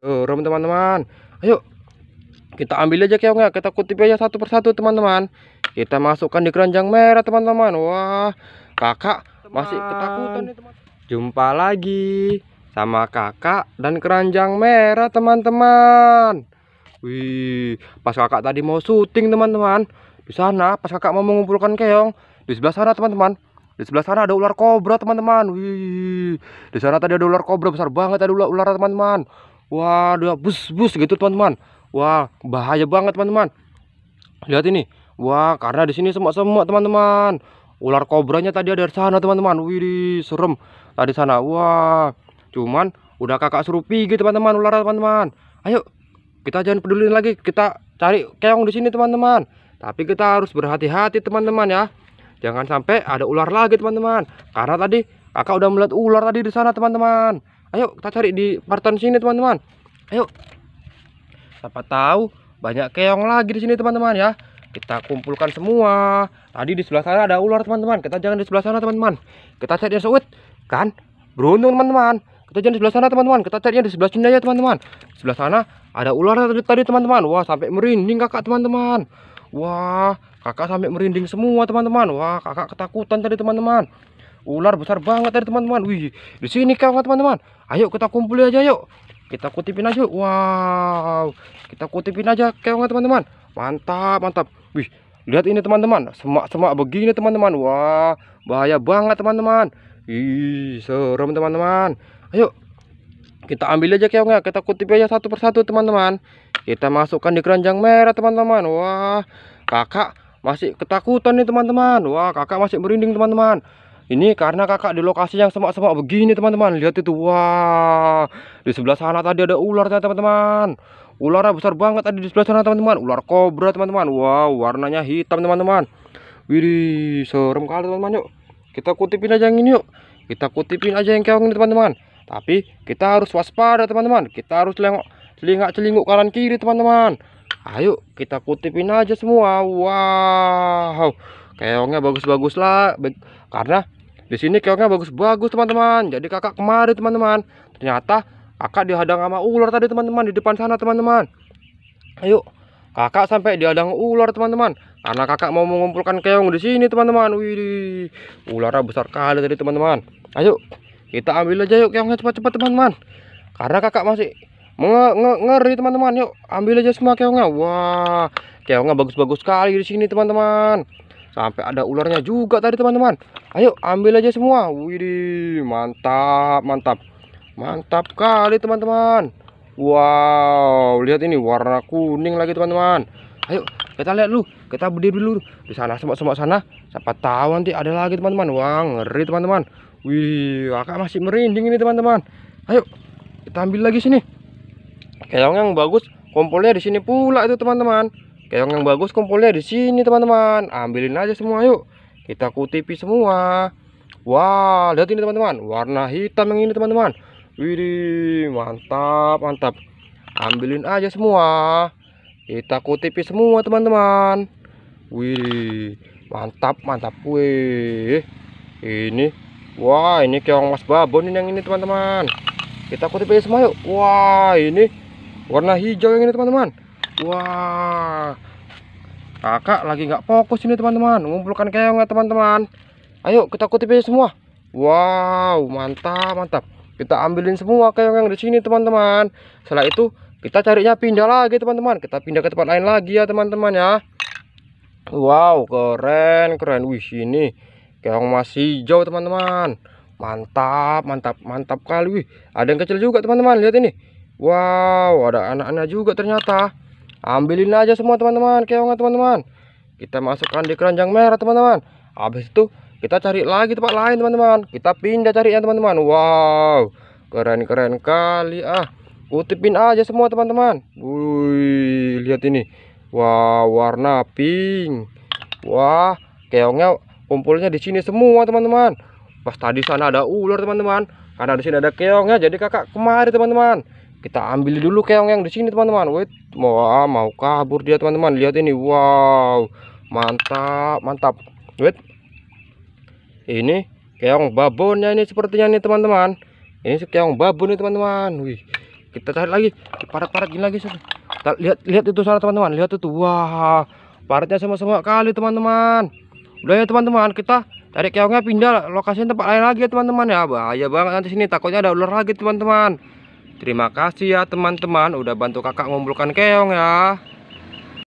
turun teman-teman ayo kita ambil aja keongnya kita kutip aja satu persatu teman-teman kita masukkan di keranjang merah teman-teman wah kakak teman. masih ketakutan nih teman jumpa lagi sama kakak dan keranjang merah teman-teman wih pas kakak tadi mau syuting teman-teman di sana pas kakak mau mengumpulkan keong di sebelah sana teman-teman di sebelah sana ada ular kobra teman-teman wih di sana tadi ada ular kobra besar banget ada ular ular teman-teman Waduh bus-bus gitu, teman-teman. Wah, bahaya banget, teman-teman. Lihat ini. Wah, karena di sini semua semua teman-teman. Ular kobranya tadi ada di sana, teman-teman. Wih, serem. Tadi sana. Wah. Cuman udah kakak suruh pergi, teman-teman, ular, teman-teman. Ayo, kita jangan pedulin lagi. Kita cari keong di sini, teman-teman. Tapi kita harus berhati-hati, teman-teman ya. Jangan sampai ada ular lagi, teman-teman. Karena tadi kakak udah melihat ular tadi di sana, teman-teman ayo kita cari di parton sini teman-teman ayo siapa tahu banyak keong lagi di sini teman-teman ya kita kumpulkan semua tadi di sebelah sana ada ular teman-teman kita jangan di sebelah sana teman-teman kita cari yang sewit kan beruntung teman-teman kita jangan di sebelah sana teman-teman kita cari yang di sebelah sini aja teman-teman sebelah sana ada ular tadi teman-teman wah sampai merinding kakak teman-teman wah kakak sampai merinding semua teman-teman wah kakak ketakutan tadi teman-teman ular besar banget tadi teman-teman wih di sini kawan teman-teman ayo kita kumpul aja yuk kita kutipin aja wow kita kutipin aja kawan teman-teman mantap mantap wih lihat ini teman-teman semak-semak begini teman-teman wah bahaya banget teman-teman ih serem teman-teman ayo kita ambil aja keongnya kita kutip aja satu persatu teman-teman kita masukkan di keranjang merah teman-teman wah kakak masih ketakutan nih teman-teman wah kakak masih merinding teman-teman ini karena kakak di lokasi yang semak-semak begini teman-teman. Lihat itu. Wah. Di sebelah sana tadi ada ular teman-teman. Ularnya besar banget tadi di sebelah sana teman-teman. Ular kobra teman-teman. Wow, warnanya hitam teman-teman. wih serem kali teman-teman yuk. Kita kutipin aja yang ini yuk. Kita kutipin aja yang keong ini teman-teman. Tapi kita harus waspada teman-teman. Kita harus lengok celingak-celinguk kanan kiri teman-teman. Ayo kita kutipin aja semua. Wow. Keongnya bagus-bagus lah. Karena di sini keongnya bagus-bagus teman-teman. Jadi kakak kemari teman-teman. Ternyata kakak dihadang sama ular tadi teman-teman di depan sana teman-teman. Ayo, kakak sampai dihadang ular teman-teman. Karena kakak mau mengumpulkan keong di sini teman-teman. Wih, ularnya besar kali tadi teman-teman. Ayo, kita ambil aja yuk keongnya cepat-cepat teman-teman. Karena kakak masih ngeri teman-teman. Yuk, ambil aja semua keongnya. Wah, keongnya bagus-bagus sekali di sini teman-teman. Sampai ada ularnya juga tadi teman-teman. Ayo ambil aja semua. Widih, mantap, mantap. Mantap kali teman-teman. Wow, lihat ini warna kuning lagi teman-teman. Ayo kita lihat lu, kita berdiri dulu di sana semak-semak sana. Siapa tahu nanti ada lagi teman-teman. Wah, ngeri teman-teman. Wih, kakak masih merinding ini teman-teman. Ayo kita ambil lagi sini. kayaknya yang bagus, kompolnya di sini pula itu teman-teman keong yang bagus kumpulnya di sini teman-teman ambilin aja semua yuk kita kutipi semua wah lihat ini teman-teman warna hitam yang ini teman-teman Wih, mantap mantap ambilin aja semua kita kutipi semua teman-teman Wih, mantap mantap wih ini wah ini keong mas babon ini yang ini teman-teman kita kutipi semua yuk wah ini warna hijau yang ini teman-teman Wah. Kakak lagi nggak fokus ini teman-teman. Mengumpulkan keong ya teman-teman. Ayo kita kutip aja semua. Wow, mantap, mantap. Kita ambilin semua keong yang di sini teman-teman. Setelah itu kita carinya pindah lagi teman-teman. Kita pindah ke tempat lain lagi ya teman-teman ya. Wow, keren, keren. Wih, ini keong masih hijau teman-teman. Mantap, mantap, mantap kali. Wih, ada yang kecil juga teman-teman. Lihat ini. Wow, ada anak-anak juga ternyata ambilin aja semua teman-teman keongnya teman-teman kita masukkan di keranjang merah teman-teman habis itu kita cari lagi tempat lain teman-teman kita pindah cari ya teman-teman wow keren-keren kali ah kutipin aja semua teman-teman wih lihat ini wow warna pink wah keongnya kumpulnya di sini semua teman-teman pas tadi sana ada ular teman-teman karena di sini ada keongnya jadi kakak kemari teman-teman kita ambil dulu keong yang di sini teman-teman wait wah mau kabur dia teman-teman lihat ini wow mantap mantap wait ini keong babonnya ini sepertinya ini teman-teman ini keong babon nih teman-teman wih kita cari lagi parat-parat gini lagi kita lihat lihat itu sana teman-teman lihat itu wah paratnya sama-sama kali teman-teman udah ya teman-teman kita cari keongnya pindah lokasinya tempat lain lagi ya teman-teman ya bahaya banget nanti sini takutnya ada ular lagi teman-teman Terima kasih ya teman-teman udah bantu kakak ngumpulkan keong ya.